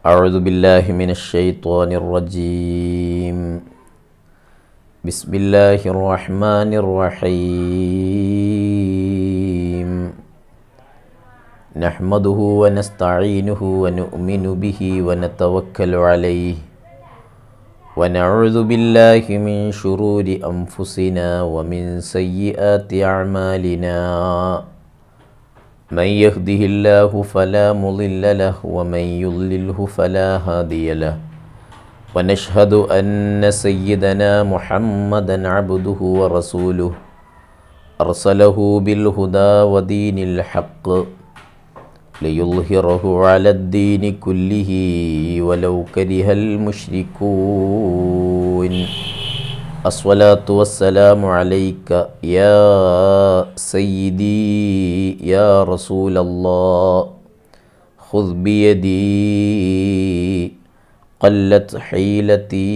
أعوذ بالله من الشيطان الرجيم بسم الله الرحمن الرحيم نحمده ونستعينه ونؤمن به ونتوكل عليه ونعوذ بالله من شرور أنفسنا ومن سيئات أعمالنا من يهده الله فلا مضل له ومن يضلله فلا هادي له ونشهد أن سيدنا محمدا عبده ورسوله أرسله بالهدى ودين الحق ليظهره على الدين كله ولو كره المشركون അസ്വലാത്തു വസ്സലാമു അലൈക്ക യാ സയ്യിദി യാ റസൂലല്ലാ ഖുദ് ബിയദി قلت حيلتي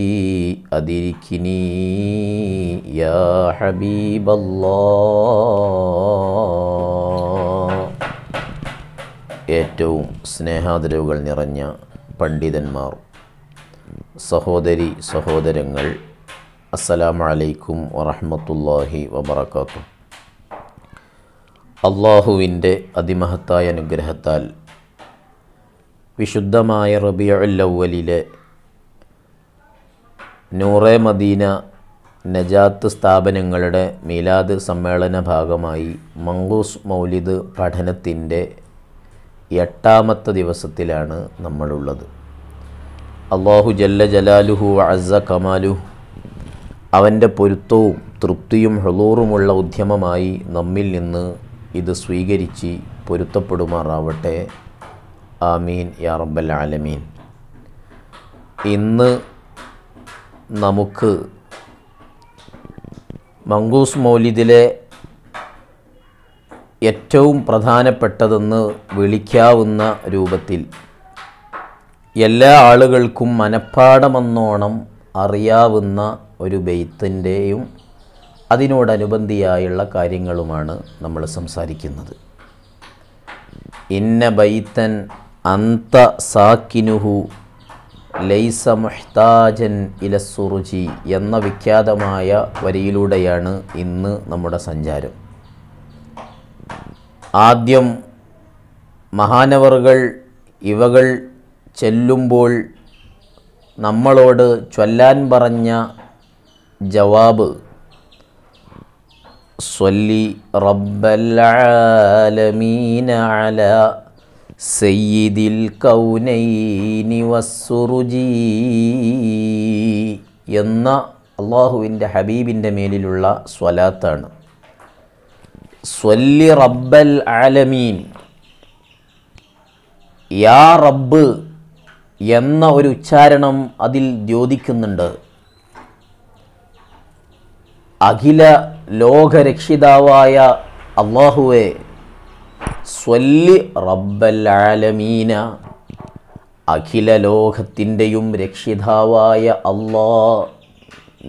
أدركني يا حبيب الله ഏറ്റവും സ്നേഹാദരവുകൾ നിറഞ്ഞ പണ്ഡിതന്മാർ സഹോദരി സഹോദരങ്ങൾ അസ്സലാമു അലൈക്കും വറഹമത്തല്ലാഹി വബർക്കാത്തു അള്ളാഹുവിൻ്റെ അതിമഹത്തായ അനുഗ്രഹത്താൽ വിശുദ്ധമായ റബിയുല്ലവലിലെ നൂറെ മദീന നജാത്ത് സ്ഥാപനങ്ങളുടെ മീലാദ് സമ്മേളന ഭാഗമായി മംഗൂസ് മൗലിദ് പഠനത്തിൻ്റെ എട്ടാമത്തെ ദിവസത്തിലാണ് നമ്മളുള്ളത് അള്ളാഹു ജല്ല ജലാലുഹു അസ കമാലുഹു അവൻ്റെ പൊരുത്തവും തൃപ്തിയും ഹുളൂറുമുള്ള ഉദ്യമമായി നമ്മിൽ നിന്ന് ഇത് സ്വീകരിച്ച് പൊരുത്തപ്പെടുമാറാവട്ടെ ആമീൻ യാ റബ്ബൽ ആലമീൻ ഇന്ന് നമുക്ക് മങ്കൂസ് മൗലിദിലെ ഏറ്റവും പ്രധാനപ്പെട്ടതെന്ന് വിളിക്കാവുന്ന രൂപത്തിൽ എല്ലാ ആളുകൾക്കും മനഃപ്പാടമെന്നോണം അറിയാവുന്ന ഒരു ബെയ്ത്തിൻ്റെയും അതിനോടനുബന്ധിയായുള്ള കാര്യങ്ങളുമാണ് നമ്മൾ സംസാരിക്കുന്നത് ഇന്ന ബൈത്തൻ അന്ത സാക്കിനുഹു ലൈസ മുഹ്താജൻ ഇലസുറുചി എന്ന വിഖ്യാതമായ വരിയിലൂടെയാണ് ഇന്ന് നമ്മുടെ സഞ്ചാരം ആദ്യം മഹാനവറുകൾ ഇവകൾ ചെല്ലുമ്പോൾ നമ്മളോട് ചൊല്ലാൻ പറഞ്ഞ ജവാബ് സ്വല്ലി റബ്ബലമീന സയ്യിദിൽ കൗനൈനി വസ്സുറുജി എന്ന അള്ളാഹുവിൻ്റെ ഹബീബിൻ്റെ മേലിലുള്ള സ്വലാത്താണ് സ്വല്ലി റബ്ബൽ ആലമീൻ യാ റബ്ബ് എന്ന ഒരു ഉച്ചാരണം അതിൽ ദ്യോതിക്കുന്നുണ്ട് അഖില ലോകരക്ഷിതാവായ അള്ളാഹുവെ സ്വല്ലി റബ്ബലാലമീന അഖില ലോകത്തിൻ്റെയും രക്ഷിതാവായ അള്ളാ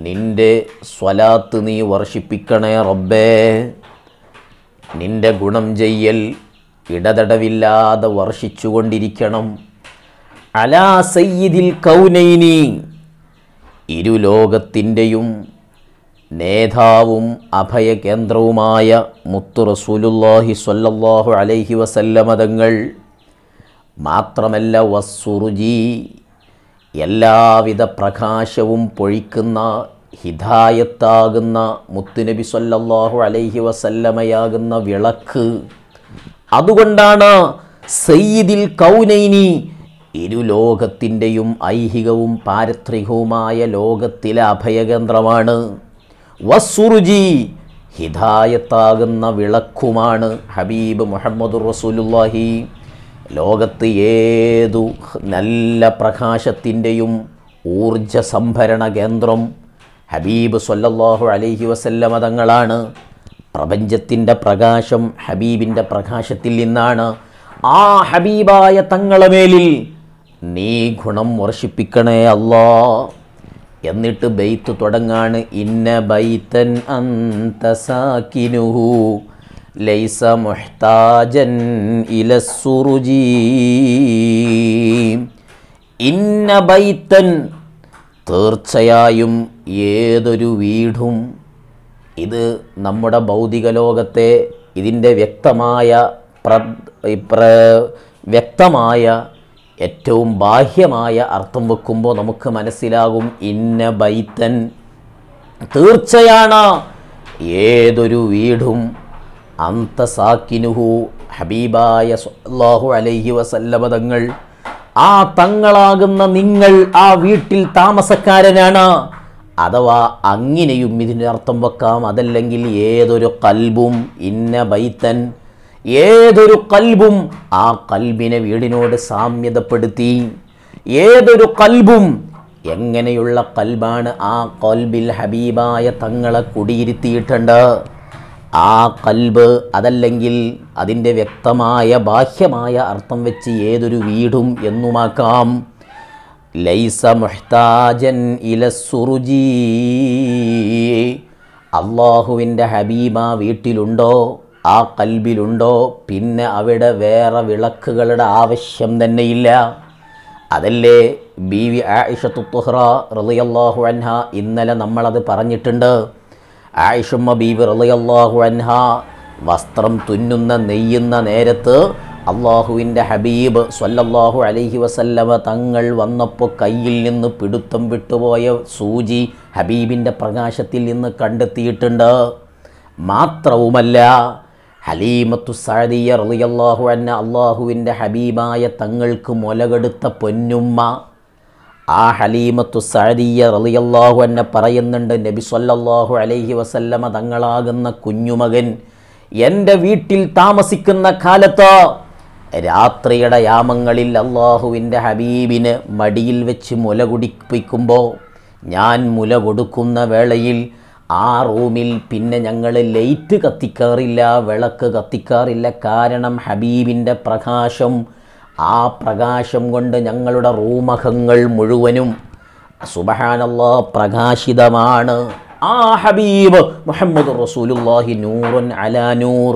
നിൻ്റെ സ്വലാത്ത് നീ വർഷിപ്പിക്കണേ റബ്ബേ നിൻ്റെ ഗുണം ചെയ്യൽ ഇടതടവില്ലാതെ വർഷിച്ചുകൊണ്ടിരിക്കണം അലാ സയ്യിദിൽ കൗനൈനി ഇരു ലോകത്തിൻ്റെയും നേതാവും അഭയകേന്ദ്രവുമായ മുത്തു റസൂലുല്ലാഹി സ്വല്ലല്ലാഹു അലൈഹി വസല്ലമതങ്ങൾ മാത്രമല്ല വസ്സുറുജി എല്ലാവിധ പ്രകാശവും പൊഴിക്കുന്ന ഹിതായത്താകുന്ന മുത്തുനബി സ്വല്ലല്ലാഹു അലൈഹി വസല്ലമയാകുന്ന വിളക്ക് അതുകൊണ്ടാണ് സയ്യിദിൽ കൗനൈനി ഇരു ലോകത്തിൻ്റെയും ഐഹികവും പാരത്രികവുമായ ലോകത്തിലെ അഭയകേന്ദ്രമാണ് വസുറുജി ഹിതായത്താകുന്ന വിളക്കുമാണ് ഹബീബ് മുഹമ്മദ് റസൂലുല്ലാഹി ലോകത്ത് ഏതു നല്ല പ്രകാശത്തിൻ്റെയും ഊർജ സംഭരണ കേന്ദ്രം ഹബീബ് സൊല്ലാഹു അലൈഹി വസല്ലമ തങ്ങളാണ് പ്രപഞ്ചത്തിൻ്റെ പ്രകാശം ഹബീബിൻ്റെ പ്രകാശത്തിൽ നിന്നാണ് ആ ഹബീബായ തങ്ങളെ മേലിൽ നീ ഗുണം വർഷിപ്പിക്കണേ അല്ലാ എന്നിട്ട് ബെയ്ത്ത് തുടങ്ങാണ് ഇന്ന ബൈത്തൻ അന്തസാക്കിനുഹു ലൈസ മുഹ്താജൻ ഇലസുറുജി ഇന്ന ബൈത്തൻ തീർച്ചയായും ഏതൊരു വീടും ഇത് നമ്മുടെ ഭൗതിക ലോകത്തെ ഇതിൻ്റെ വ്യക്തമായ പ്ര വ്യക്തമായ ഏറ്റവും ബാഹ്യമായ അർത്ഥം വെക്കുമ്പോൾ നമുക്ക് മനസ്സിലാകും ഇന്ന ബൈത്തൻ തീർച്ചയാണ് ഏതൊരു വീടും അന്തസാക്കിനുഹു ഹബീബായ സാഹു അലൈഹി വസല്ലമ തങ്ങൾ ആ തങ്ങളാകുന്ന നിങ്ങൾ ആ വീട്ടിൽ താമസക്കാരനാണ് അഥവാ അങ്ങനെയും ഇതിൻ്റെ അർത്ഥം വെക്കാം അതല്ലെങ്കിൽ ഏതൊരു കൽബും ഇന്ന ബൈത്തൻ ഏതൊരു കൽബും ആ കൽബിനെ വീടിനോട് സാമ്യതപ്പെടുത്തി ഏതൊരു കൽബും എങ്ങനെയുള്ള കൽബാണ് ആ കൽബിൽ ഹബീബായ തങ്ങളെ കുടിയിരുത്തിയിട്ടുണ്ട് ആ കൽബ് അതല്ലെങ്കിൽ അതിൻ്റെ വ്യക്തമായ ബാഹ്യമായ അർത്ഥം വെച്ച് ഏതൊരു വീടും എന്നുമാക്കാം ലൈസ മുഹ്താജൻ ഇല സുറുജി അള്ളാഹുവിൻ്റെ ഹബീബ വീട്ടിലുണ്ടോ ആ കൽബിലുണ്ടോ പിന്നെ അവിടെ വേറെ വിളക്കുകളുടെ ആവശ്യം തന്നെയില്ല അതല്ലേ ബി വി ആയിഷത്തു തുഹ്റ റളിയല്ലാഹു അൻഹ ഇന്നലെ നമ്മളത് പറഞ്ഞിട്ടുണ്ട് ആയിഷുമ്മ വി റളിയല്ലാഹു അൻഹ വസ്ത്രം തുന്നുന്ന നെയ്യുന്ന നേരത്ത് അള്ളാഹുവിൻ്റെ ഹബീബ് സ്വല്ലല്ലാഹു അലൈഹി വസല്ലമ തങ്ങൾ വന്നപ്പോൾ കയ്യിൽ നിന്ന് പിടുത്തം വിട്ടുപോയ സൂചി ഹബീബിൻ്റെ പ്രകാശത്തിൽ നിന്ന് കണ്ടെത്തിയിട്ടുണ്ട് മാത്രവുമല്ല ഹലീമത്തു സാദിയ റളിയല്ലാഹു അന്ന അള്ളാഹുവിൻ്റെ ഹബീബായ തങ്ങൾക്ക് മുലകെടുത്ത പൊന്നുമ്മ ആ ഹലീമത്തു സാദിയ റളിയല്ലാഹു അന്ന പറയുന്നുണ്ട് നബി സല്ലല്ലാഹു അലൈഹി വസല്ലമ തങ്ങളാകുന്ന കുഞ്ഞുമകൻ എൻ്റെ വീട്ടിൽ താമസിക്കുന്ന കാലത്ത് രാത്രിയുടെ യാമങ്ങളിൽ അള്ളാഹുവിൻ്റെ ഹബീബിന് മടിയിൽ വെച്ച് മുല കുടിപ്പിക്കുമ്പോൾ ഞാൻ മുല കൊടുക്കുന്ന വേളയിൽ ആ റൂമിൽ പിന്നെ ഞങ്ങൾ ലൈറ്റ് കത്തിക്കാറില്ല വിളക്ക് കത്തിക്കാറില്ല കാരണം ഹബീബിൻ്റെ പ്രകാശം ആ പ്രകാശം കൊണ്ട് ഞങ്ങളുടെ റൂമകങ്ങൾ മുഴുവനും സുബഹാനല്ല പ്രകാശിതമാണ് ആ ഹബീബ് മുഹമ്മദ് റസൂലുല്ലാഹി നൂറുൻ അലാ നൂർ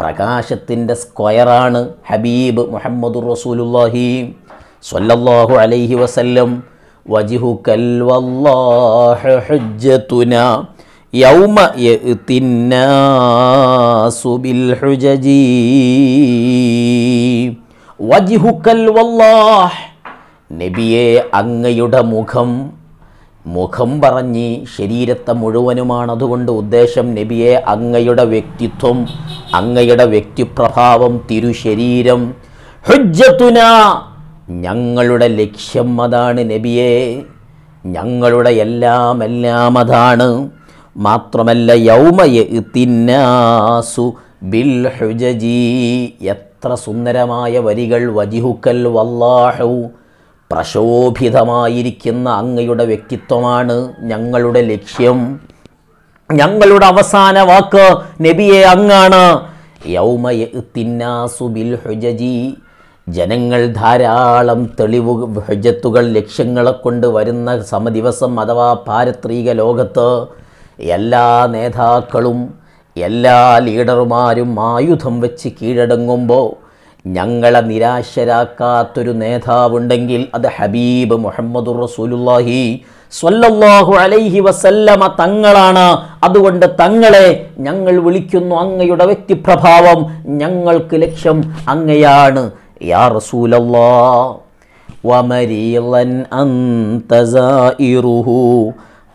പ്രകാശത്തിൻ്റെ സ്ക്വയറാണ് ഹബീബ് മുഹമ്മദ് റസൂലുല്ലാഹി സ്വല്ലല്ലാഹു അലൈഹി വസല്ലം വജിഹു കൽ വല്ലാഹ യൗമ ഹുജജി വല്ലാഹ് നബിയെ അങ്ങയുടെ മുഖം മുഖം പറഞ്ഞ് ശരീരത്തെ മുഴുവനുമാണ് അതുകൊണ്ട് ഉദ്ദേശം നബിയെ അങ്ങയുടെ വ്യക്തിത്വം അങ്ങയുടെ വ്യക്തിപ്രഭാവം തിരുശരീരം ഹുജ്ജത്തുന ഞങ്ങളുടെ ലക്ഷ്യം അതാണ് നബിയെ ഞങ്ങളുടെ എല്ലാം എല്ലാം അതാണ് മാത്രമല്ല യൗമയ ബിൽ ഹുജജി എത്ര സുന്ദരമായ വരികൾ വജിഹുക്കൽ വല്ലാഹു പ്രശോഭിതമായിരിക്കുന്ന അങ്ങയുടെ വ്യക്തിത്വമാണ് ഞങ്ങളുടെ ലക്ഷ്യം ഞങ്ങളുടെ അവസാന വാക്ക് നബിയെ അങ്ങാണ് യൗമയ ബിൽ ഹുജജി ജനങ്ങൾ ധാരാളം തെളിവ് ഹുജത്തുകൾ ലക്ഷ്യങ്ങളെ കൊണ്ട് വരുന്ന സമദിവസം അഥവാ പാരത്രിക ലോകത്ത് എല്ലാ നേതാക്കളും എല്ലാ ലീഡർമാരും ആയുധം വെച്ച് കീഴടങ്ങുമ്പോൾ ഞങ്ങളെ നിരാശരാക്കാത്തൊരു നേതാവുണ്ടെങ്കിൽ അത് ഹബീബ് മുഹമ്മദ് റസൂലുല്ലാഹി സ്വല്ലല്ലാഹു അലൈഹി വസല്ലമ തങ്ങളാണ് അതുകൊണ്ട് തങ്ങളെ ഞങ്ങൾ വിളിക്കുന്നു അങ്ങയുടെ വ്യക്തിപ്രഭാവം ഞങ്ങൾക്ക് ലക്ഷ്യം അങ്ങയാണ് യാ റസൂലല്ലാ വമരീലൻ അന്തസൈറുഹു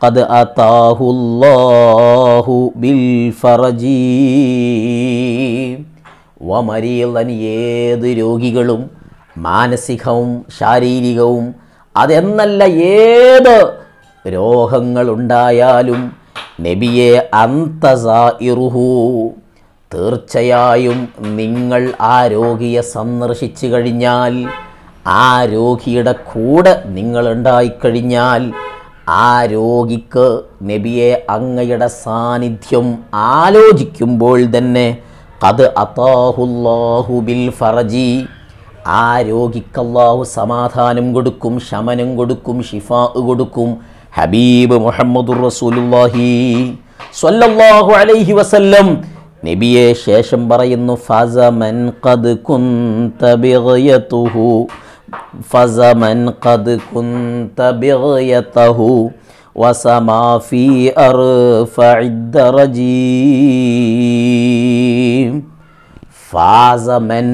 قد أتاه الله بالفرج വമരീളൻ ഏത് രോഗികളും മാനസികവും ശാരീരികവും അതെന്നല്ല ഏത് ഉണ്ടായാലും നബിയെ അന്തസായിറുഹു തീർച്ചയായും നിങ്ങൾ ആ രോഗിയെ സന്ദർശിച്ചു കഴിഞ്ഞാൽ ആ രോഗിയുടെ കൂടെ നിങ്ങളുണ്ടായിക്കഴിഞ്ഞാൽ ആ രോഗിക്ക് നബിയെ അങ്ങയുടെ സാന്നിധ്യം ആലോചിക്കുമ്പോൾ തന്നെ അത് അതാഹുല്ലാഹുബിൽ ബിൽ ഫറജി ആ രോഗിക്ക് അള്ളാഹു സമാധാനം കൊടുക്കും ശമനം കൊടുക്കും ഷിഫാ കൊടുക്കും ഹബീബ് മുഹമ്മദ് റസൂലുല്ലാഹി സ്വല്ലല്ലാഹു അലൈഹി വസല്ലം നബിയെ ശേഷം പറയുന്നു ഫസമൻ ഖദ് കുന്ത ബിഗയതുഹു فزمن قد كنت بغيته وسما في أرفع الدرجين فازمن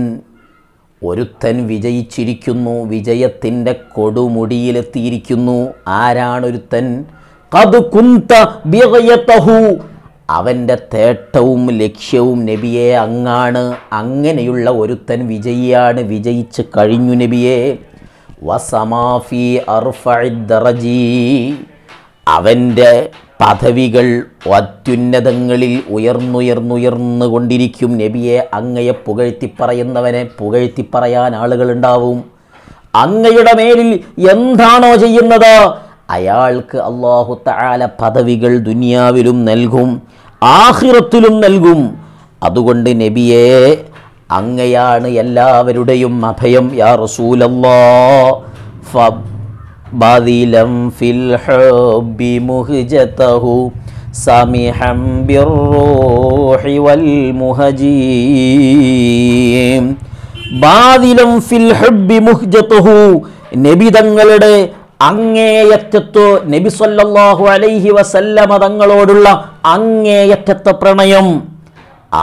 ഒരുത്തൻ വിജയിച്ചിരിക്കുന്നു വിജയത്തിൻ്റെ കൊടുമുടിയിലെത്തിയിരിക്കുന്നു ആരാണൊരുത്തൻ കത് കുന്ത ബിഗയത്തഹു അവൻ്റെ തേട്ടവും ലക്ഷ്യവും നബിയെ അങ്ങാണ് അങ്ങനെയുള്ള ഒരുത്തൻ വിജയിയാണ് വിജയിച്ച് കഴിഞ്ഞു നബിയെ വസമാഫി അർഫി അവൻ്റെ പദവികൾ അത്യുന്നതങ്ങളിൽ ഉയർന്നുയർന്നുയർന്നു കൊണ്ടിരിക്കും നബിയെ അങ്ങയെ പുകഴ്ത്തി പറയുന്നവനെ പുകഴ്ത്തി പറയാൻ ആളുകളുണ്ടാവും അങ്ങയുടെ മേലിൽ എന്താണോ ചെയ്യുന്നത് അയാൾക്ക് അള്ളാഹു താല പദവികൾ ദുനിയാവിലും നൽകും ആഹിറത്തിലും നൽകും അതുകൊണ്ട് നബിയെ അങ്ങയാണ് എല്ലാവരുടെയും അഭയം യാ റസൂലല്ലാ ബദിലം ഫിൽ ഹബ്ബി മുഹ്ജതഹു സമിഹം ബിർറൂഹി വൽ മുഹജീം ബാദിലം ഫിൽ ഹബ്ബി മുഹ്ജതഹു നബി തങ്ങളുടെ അങ്ങേയറ്റത്ത് നബിസൊല്ലാഹു അലൈഹി വസല്ലമ തങ്ങളോടുള്ള അങ്ങേയറ്റത്തെ പ്രണയം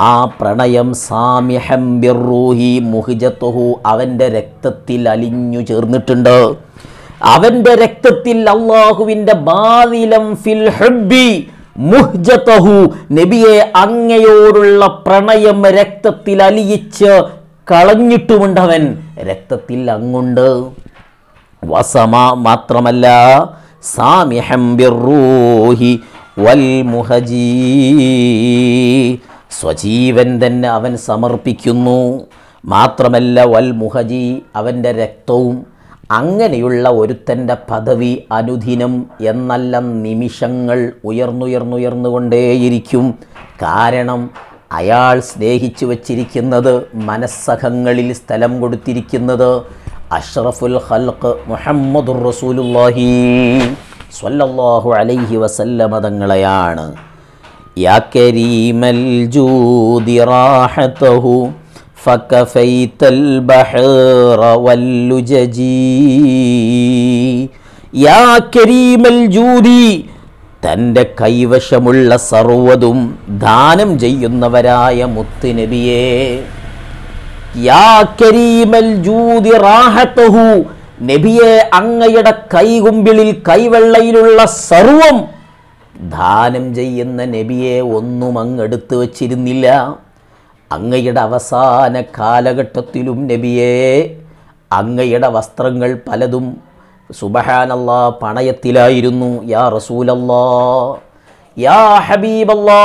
ആ പ്രണയം സാമ്യഹം ബിർറൂഹി മുഹിജത്തുഹു അവൻ്റെ രക്തത്തിൽ അലിഞ്ഞു ചേർന്നിട്ടുണ്ട് അവൻ്റെ രക്തത്തിൽ അള്ളാഹുവിൻ്റെ ബാതിലം ഫിൽ ഹബ്ബി മുഹ്ജതഹു നബിയെ അങ്ങയോടുള്ള പ്രണയം രക്തത്തിൽ അലിയിച്ച് കളഞ്ഞിട്ടുമുണ്ടവൻ രക്തത്തിൽ അങ്ങുണ്ട് വസമ മാത്രമല്ല സാമിഹം ബിർറൂഹി വൽ മുഹജീ സ്വജീവൻ തന്നെ അവൻ സമർപ്പിക്കുന്നു മാത്രമല്ല വൽ മുഹജി അവൻ്റെ രക്തവും അങ്ങനെയുള്ള ഒരുത്തൻ്റെ പദവി അനുദിനം എന്നല്ല നിമിഷങ്ങൾ ഉയർന്നുയർന്നുയർന്നുകൊണ്ടേയിരിക്കും കാരണം അയാൾ സ്നേഹിച്ചു വച്ചിരിക്കുന്നത് മനസ്സഖങ്ങളിൽ സ്ഥലം കൊടുത്തിരിക്കുന്നത് അഷ്റഫുൽ ഖൽഖ് മുഹമ്മദുർ റസൂലുല്ലാഹി സ്വല്ലല്ലാഹു അലൈഹി വസല്ലമ തങ്ങളെയാണ് യാ കരീമൽ ജൂദി റാഹതഹു ഫകഫൈതൽ ബഹറ വല്ലുജജി യാ കരീമൽ ജൂദി തൻ്റെ കൈവശമുള്ള സർവ്വതും ദാനം ചെയ്യുന്നവരായ മുത്തുനബിയേ നബിയെ അങ്ങയുടെ കൈകുമ്പിളിൽ കൈവെള്ളയിലുള്ള സർവം ദാനം ചെയ്യുന്ന നബിയെ ഒന്നും അങ്ങ് എടുത്തു വച്ചിരുന്നില്ല അങ്ങയുടെ അവസാന കാലഘട്ടത്തിലും നബിയെ അങ്ങയുടെ വസ്ത്രങ്ങൾ പലതും സുബഹാനല്ല പണയത്തിലായിരുന്നു യാ റസൂലല്ലാ യാ ഹബീബല്ലാ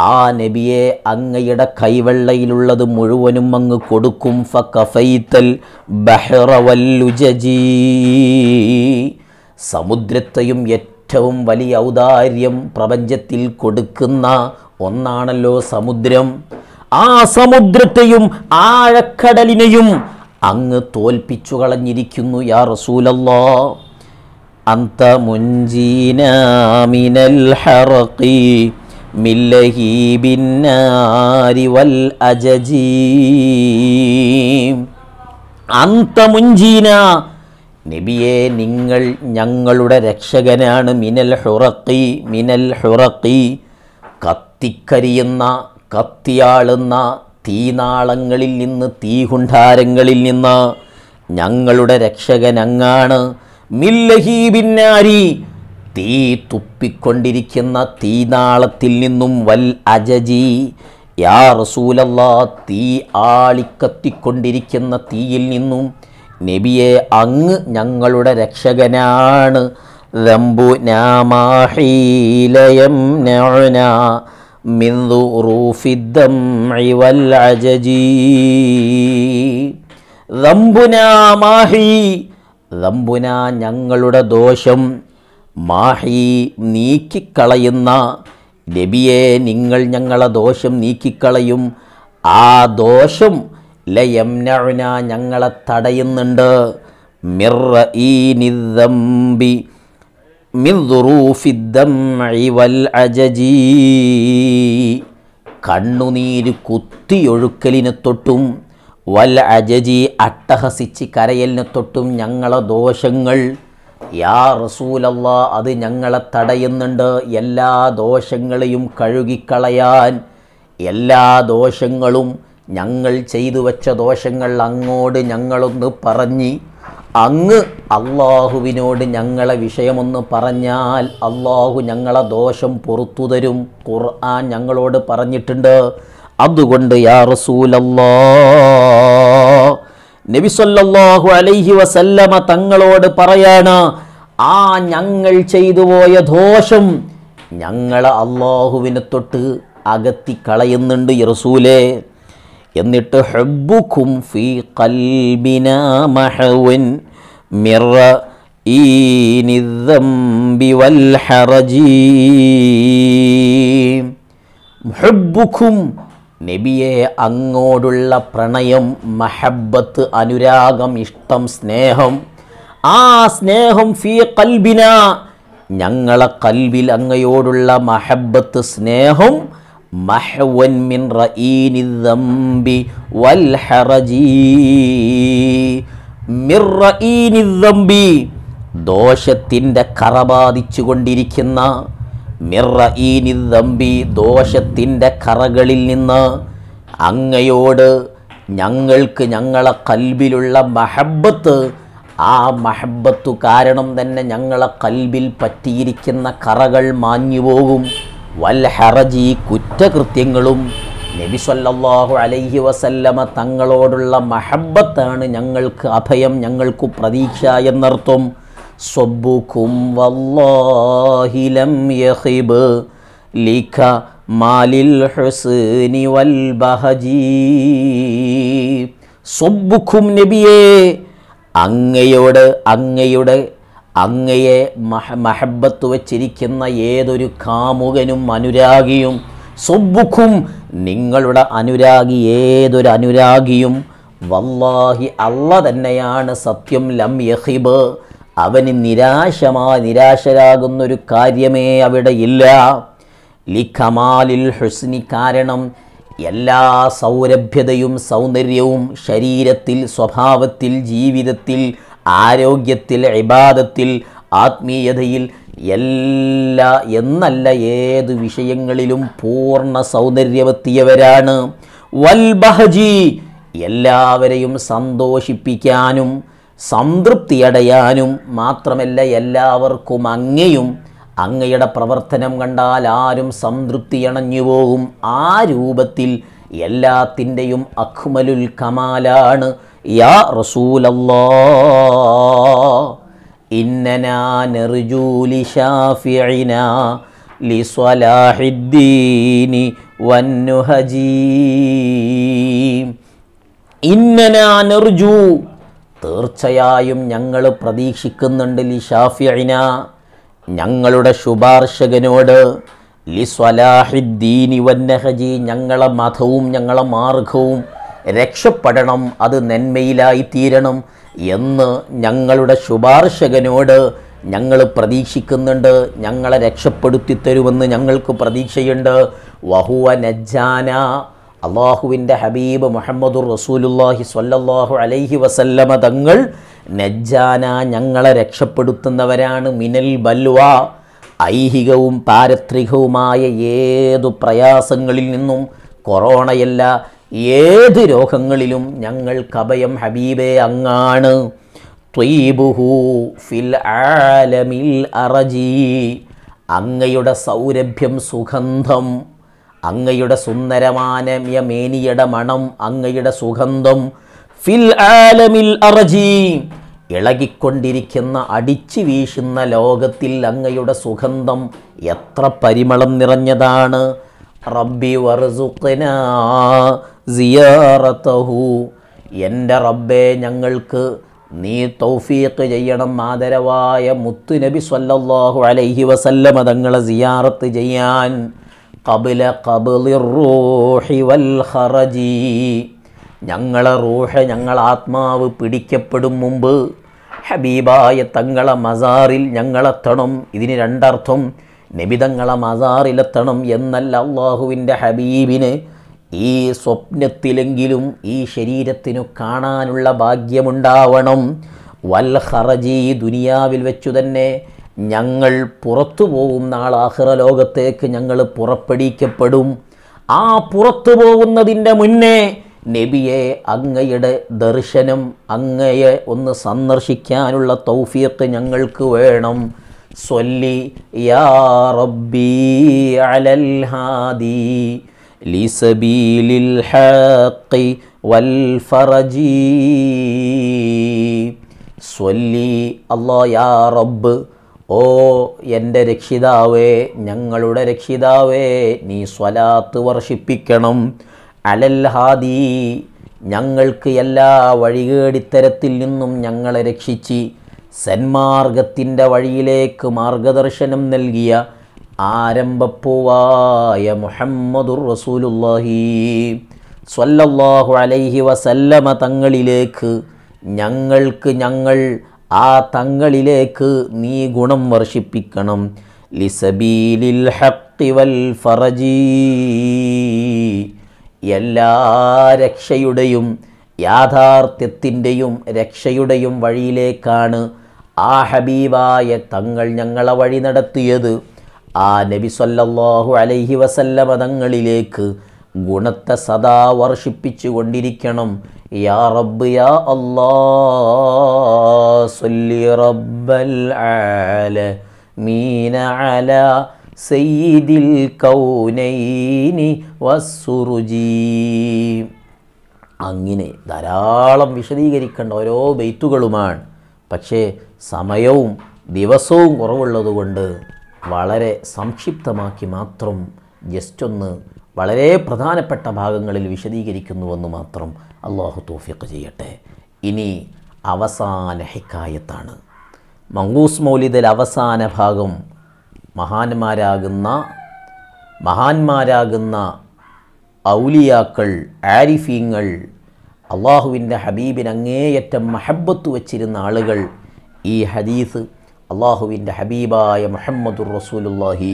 ആ നബിയെ അങ്ങയുടെ കൈവെള്ളയിലുള്ളത് മുഴുവനും അങ്ങ് കൊടുക്കും ഫൈത്തൽ ബഹ്റവല്ലുജീ സമുദ്രത്തെയും ഏറ്റവും വലിയ ഔദാര്യം പ്രപഞ്ചത്തിൽ കൊടുക്കുന്ന ഒന്നാണല്ലോ സമുദ്രം ആ സമുദ്രത്തെയും ആഴക്കടലിനെയും അങ്ങ് തോൽപ്പിച്ചു കളഞ്ഞിരിക്കുന്നു യാ റസൂലല്ലോ അന്ത മുൻജീനാമിനൽ ഹറക്കി മില്ലഹി ബിന്നാരി വൽ അജജീം നബിയെ നിങ്ങൾ ഞങ്ങളുടെ രക്ഷകനാണ് മിനൽ ഹുറക്കി മിനൽ ഹുറക്കി കത്തിക്കരിയുന്ന കത്തിയാളുന്ന തീനാളങ്ങളിൽ നിന്ന് തീകുണ്ടാരങ്ങളിൽ നിന്ന് ഞങ്ങളുടെ രക്ഷകൻ അങ്ങാണ് ബിന്നാരി തീ തുപ്പിക്കൊണ്ടിരിക്കുന്ന തീനാളത്തിൽ നിന്നും വൽ അജജി യാ റസൂലല്ലാ തീ ആളിക്കത്തിക്കൊണ്ടിരിക്കുന്ന തീയിൽ നിന്നും നബിയെ അങ്ങ് ഞങ്ങളുടെ രക്ഷകനാണ് മാഹി ഞങ്ങളുടെ ദോഷം മാഹി നീക്കിക്കളയുന്ന നബിയെ നിങ്ങൾ ഞങ്ങളെ ദോഷം നീക്കിക്കളയും ആ ദോഷം ലയംനഅന ഞങ്ങളെ തടയുന്നുണ്ട് മിറ ഈ അജജി കണ്ണുനീര് കുത്തിയൊഴുക്കലിനെ തൊട്ടും വൽ അജജി അട്ടഹസിച്ച് കരയലിനെ തൊട്ടും ഞങ്ങളെ ദോഷങ്ങൾ യാ റസൂലല്ല അത് ഞങ്ങളെ തടയുന്നുണ്ട് എല്ലാ ദോഷങ്ങളെയും കഴുകിക്കളയാൻ എല്ലാ ദോഷങ്ങളും ഞങ്ങൾ ചെയ്തു വച്ച ദോഷങ്ങൾ അങ്ങോട് ഞങ്ങളൊന്ന് പറഞ്ഞ് അങ്ങ് അള്ളാഹുവിനോട് ഞങ്ങളെ വിഷയമൊന്ന് പറഞ്ഞാൽ അള്ളാഹു ഞങ്ങളെ ദോഷം പുറത്തു തരും ഖുർആൻ ഞങ്ങളോട് പറഞ്ഞിട്ടുണ്ട് അതുകൊണ്ട് യാ റസൂലല്ലാ നബിസൊല്ലാഹു അലൈഹി വസല്ലമ തങ്ങളോട് പറയാണ് ആ ഞങ്ങൾ ചെയ്തു പോയ ദോഷം ഞങ്ങളെ അള്ളാഹുവിനെ തൊട്ട് അകത്തി കളയുന്നുണ്ട് റസൂലേ എന്നിട്ട് ഹബ്ബുക്കും ഫീ കൽബിന മഹവൻ മിറ ഹബ്ബുക്കും നബിയെ അങ്ങോടുള്ള പ്രണയം മഹബത്ത് അനുരാഗം ഇഷ്ടം സ്നേഹം ആ സ്നേഹം ഫീ കൽബിന ഞങ്ങളെ കൽവിൽ അങ്ങയോടുള്ള മഹബത്ത് സ്നേഹം മഹവൻ മിൻ റഈനി ദംബി വൽ ഹറജി ദോഷത്തിൻ്റെ കറ ബാധിച്ചു കൊണ്ടിരിക്കുന്ന മിറീനിതമ്പി ദോഷത്തിൻ്റെ കറകളിൽ നിന്ന് അങ്ങയോട് ഞങ്ങൾക്ക് ഞങ്ങളെ കൽബിലുള്ള മഹബത്ത് ആ മഹബത്തു കാരണം തന്നെ ഞങ്ങളെ കൽബിൽ പറ്റിയിരിക്കുന്ന കറകൾ മാഞ്ഞുപോകും വൽ ഹറജി കുറ്റകൃത്യങ്ങളും നബി സല്ലല്ലാഹു അലൈഹി വസല്ലമ തങ്ങളോടുള്ള മഹബത്താണ് ഞങ്ങൾക്ക് അഭയം ഞങ്ങൾക്ക് പ്രതീക്ഷ എന്നർത്ഥം صبكم والله നബിയേ അങ്ങയോട് അങ്ങയുടെ അങ്ങയെ മഹ മഹബത്ത് വച്ചിരിക്കുന്ന ഏതൊരു കാമുകനും അനുരാഗിയും സൊബുഖും നിങ്ങളുടെ അനുരാഗി ഏതൊരു അനുരാഗിയും വല്ലാഹി അള്ള തന്നെയാണ് സത്യം ലം യഹിബ് അവന് നിരാശമായി നിരാശരാകുന്നൊരു കാര്യമേ അവിടെ ഇല്ല ലിഖമാലിൽ ഹുസ്നി കാരണം എല്ലാ സൗരഭ്യതയും സൗന്ദര്യവും ശരീരത്തിൽ സ്വഭാവത്തിൽ ജീവിതത്തിൽ ആരോഗ്യത്തിൽ ഇബാദത്തിൽ ആത്മീയതയിൽ എല്ലാ എന്നല്ല ഏത് വിഷയങ്ങളിലും പൂർണ്ണ സൗന്ദര്യമെത്തിയവരാണ് വൽബഹജി എല്ലാവരെയും സന്തോഷിപ്പിക്കാനും സംതൃപ്തിയടയാനും മാത്രമല്ല എല്ലാവർക്കും അങ്ങയും അങ്ങയുടെ പ്രവർത്തനം കണ്ടാൽ ആരും സംതൃപ്തിയണഞ്ഞു പോകും ആ രൂപത്തിൽ എല്ലാത്തിൻ്റെയും അഖ്മലുൽ കമാലാണ് യാ റസൂലല്ലോ ഇന്നനാർജൂലി ഷാഫിഅന ലിസ്വലാഹിദ്ദീനി വന്നുഹജീ ഇന്നനാർജൂ തീർച്ചയായും ഞങ്ങൾ പ്രതീക്ഷിക്കുന്നുണ്ട് ലി ഞങ്ങളുടെ ശുപാർശകനോട് ലി സ്വലാഹിദ്ദീനി വന്നഹജി ഞങ്ങളെ മതവും ഞങ്ങളെ മാർഗവും രക്ഷപ്പെടണം അത് നന്മയിലായി തീരണം എന്ന് ഞങ്ങളുടെ ശുപാർശകനോട് ഞങ്ങൾ പ്രതീക്ഷിക്കുന്നുണ്ട് ഞങ്ങളെ രക്ഷപ്പെടുത്തി തരുമെന്ന് ഞങ്ങൾക്ക് പ്രതീക്ഷയുണ്ട് വഹുവ നജ്ജാന അള്ളാഹുവിൻ്റെ ഹബീബ് മുഹമ്മദുർ റസൂലുല്ലാഹി സ്വല്ലല്ലാഹു അലൈഹി വസല്ലമ തങ്ങൾ നജ്ജാന ഞങ്ങളെ രക്ഷപ്പെടുത്തുന്നവരാണ് മിനൽ ബൽവ ഐഹികവും പാരത്രികവുമായ ഏതു പ്രയാസങ്ങളിൽ നിന്നും കൊറോണയല്ല ഏത് രോഗങ്ങളിലും ഞങ്ങൾ കബയം ഹബീബെ അങ്ങാണ് ത്വീബുഹു ഫിൽ ആലമിൽ അറജി അങ്ങയുടെ സൗരഭ്യം സുഗന്ധം അങ്ങയുടെ സുന്ദരമാനമ്യ മേനിയുടെ മണം അങ്ങയുടെ സുഗന്ധം ഫിൽ ആലമിൽ അറജീ ഇളകിക്കൊണ്ടിരിക്കുന്ന അടിച്ചു വീശുന്ന ലോകത്തിൽ അങ്ങയുടെ സുഗന്ധം എത്ര പരിമളം നിറഞ്ഞതാണ് റബ്ബി വർസുഖന എൻ്റെ റബ്ബെ ഞങ്ങൾക്ക് നീ തൗഫീഖ് ചെയ്യണം ആദരവായ മുത്തു നബി സ്വല്ലാഹു അലൈഹി വസല്ലമ തങ്ങളെ സിയാറത്ത് ചെയ്യാൻ കബില റൂഹി വൽ ഹറജി ഞങ്ങളെ റൂഹ ഞങ്ങൾ ആത്മാവ് പിടിക്കപ്പെടും മുമ്പ് ഹബീബായ തങ്ങളെ മസാറിൽ ഞങ്ങളെത്തണം ഇതിന് രണ്ടർത്ഥം നിബിതങ്ങളെ മസാറിലെത്തണം എന്നല്ല അള്ളാഹുവിൻ്റെ ഹബീബിന് ഈ സ്വപ്നത്തിലെങ്കിലും ഈ ശരീരത്തിനു കാണാനുള്ള ഭാഗ്യമുണ്ടാവണം വൽ ഹറജി ദുനിയാവിൽ വെച്ചു തന്നെ ഞങ്ങൾ പുറത്തു പോകും നാൾ ലോകത്തേക്ക് ഞങ്ങൾ പുറപ്പെടിക്കപ്പെടും ആ പുറത്തു പോകുന്നതിൻ്റെ മുന്നേ നബിയെ അങ്ങയുടെ ദർശനം അങ്ങയെ ഒന്ന് സന്ദർശിക്കാനുള്ള തൗഫീഖ് ഞങ്ങൾക്ക് വേണം സ്വല്ലി യാ റബ്ബി അലൽ ഹാദി ലിസബീലിൽ ഹാഖി വൽ ഫറജി സ്വല്ലി അല്ലാ യാ റബ്ബ് ഓ എൻ്റെ രക്ഷിതാവേ ഞങ്ങളുടെ രക്ഷിതാവേ നീ സ്വലാത്ത് വർഷിപ്പിക്കണം അലൽ ഹാദി ഞങ്ങൾക്ക് എല്ലാ വഴികേടിത്തരത്തിൽ നിന്നും ഞങ്ങളെ രക്ഷിച്ച് സന്മാർഗത്തിൻ്റെ വഴിയിലേക്ക് മാർഗദർശനം നൽകിയ ആരംഭപ്പൂവായ മുഹമ്മദുർ റസൂലുല്ലാഹി സ്വല്ലല്ലാഹു അലൈഹി വസല്ലമ തങ്ങളിലേക്ക് ഞങ്ങൾക്ക് ഞങ്ങൾ ആ തങ്ങളിലേക്ക് നീ ഗുണം വർഷിപ്പിക്കണം ലിസബീലിൽ ഹക്കി വൽ ഫറജി എല്ലാ രക്ഷയുടെയും യാഥാർത്ഥ്യത്തിൻ്റെയും രക്ഷയുടെയും വഴിയിലേക്കാണ് ആ ഹബീബായ തങ്ങൾ ഞങ്ങളെ വഴി നടത്തിയത് ആ നബി സല്ലല്ലാഹു അലൈഹി വസല്ല തങ്ങളിലേക്ക് ഗുണത്തെ സദാ വർഷിപ്പിച്ചു കൊണ്ടിരിക്കണം യാ റബ്ബ് യാ അള്ളാഹി റബ്ബൽ ആലമീന അല സയ്യിദിൽ കൗനൈനി വസ്സുറുജീ അങ്ങനെ ധാരാളം വിശദീകരിക്കേണ്ട ഓരോ ബെയ്ത്തുകളുമാണ് പക്ഷേ സമയവും ദിവസവും കുറവുള്ളതുകൊണ്ട് വളരെ സംക്ഷിപ്തമാക്കി മാത്രം ജസ്റ്റ് ഒന്ന് വളരെ പ്രധാനപ്പെട്ട ഭാഗങ്ങളിൽ വിശദീകരിക്കുന്നുവെന്ന് മാത്രം അള്ളാഹു തോഫിക്ക് ചെയ്യട്ടെ ഇനി അവസാന ഹിക്കായത്താണ് മങ്കൂസ് മൗലിദിൽ അവസാന ഭാഗം മഹാന്മാരാകുന്ന മഹാന്മാരാകുന്ന ഔലിയാക്കൾ ആരിഫീങ്ങൾ അള്ളാഹുവിൻ്റെ ഹബീബിന് അങ്ങേയറ്റം മഹബത്ത് വച്ചിരുന്ന ആളുകൾ ഈ ഹദീസ് അള്ളാഹുവിൻ്റെ ഹബീബായ മുഹമ്മദുർ റസൂലുല്ലാഹി